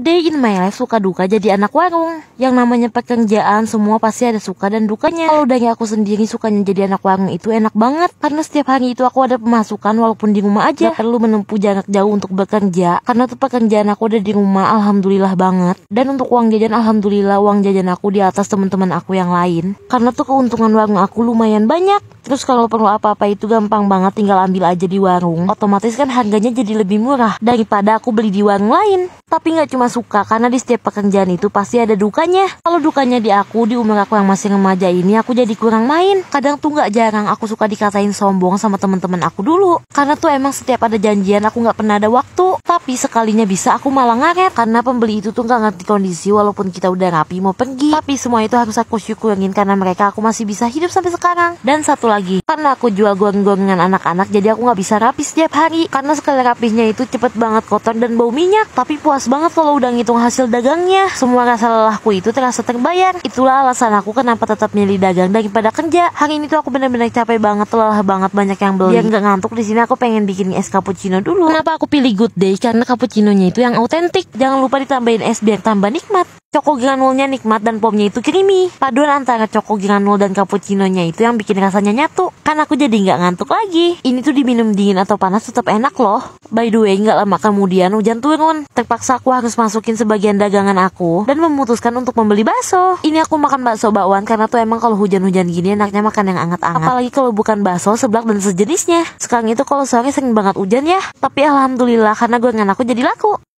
day in my life suka duka jadi anak warung Yang namanya pekerjaan semua pasti ada suka dan dukanya Kalau dari aku sendiri sukanya jadi anak warung itu enak banget Karena setiap hari itu aku ada pemasukan walaupun di rumah aja Gak perlu menempuh jarak jauh untuk bekerja Karena tuh pekerjaan aku ada di rumah alhamdulillah banget Dan untuk uang jajan alhamdulillah uang jajan aku di atas teman-teman aku yang lain Karena tuh keuntungan warung aku lumayan banyak Terus kalau perlu apa-apa itu gampang banget tinggal ambil aja di warung Otomatis kan harganya jadi lebih murah daripada aku beli di warung lain Tapi nggak cuma suka karena di setiap pekerjaan itu pasti ada dukanya. Kalau dukanya di aku di umur aku yang masih remaja ini aku jadi kurang main. Kadang tuh nggak jarang aku suka dikatain sombong sama teman-teman aku dulu. Karena tuh emang setiap ada janjian aku nggak pernah ada waktu. Tapi sekalinya bisa aku malah ngaret karena pembeli itu tuh nggak ngerti kondisi walaupun kita udah rapi mau pergi. Tapi semua itu harus aku syukurin karena mereka aku masih bisa hidup sampai sekarang. Dan satu lagi, karena aku jual goreng-gorengan anak-anak jadi aku nggak bisa rapi setiap hari karena sekali rapihnya itu cepet banget kotor dan bau minyak. Tapi puas banget kalau udah ngitung hasil dagangnya. Semua rasa lelahku itu terasa terbayar. Itulah alasan aku kenapa tetap milih dagang daripada kerja. Hari ini tuh aku bener-bener capek banget, lelah banget, banyak yang beli. Biar nggak ngantuk di sini aku pengen bikin es cappuccino dulu. Kenapa aku pilih Good Day? Karena cappuccinonya itu yang autentik. Jangan lupa ditambahin es biar tambah nikmat. Coko granulnya nikmat dan pomnya itu creamy. Paduan antara coko granul dan cappuccino-nya itu yang bikin rasanya nyatu. Kan aku jadi nggak ngantuk lagi. Ini tuh diminum dingin atau panas tetap enak loh. By the way, nggak lama kemudian hujan turun. Terpaksa aku harus masukin sebagian dagangan aku dan memutuskan untuk membeli bakso. Ini aku makan bakso bakwan karena tuh emang kalau hujan-hujan gini enaknya makan yang anget-anget. Apalagi kalau bukan bakso, seblak dan sejenisnya. Sekarang itu kalau sore sering banget hujan ya. Tapi alhamdulillah karena gorengan aku jadi laku.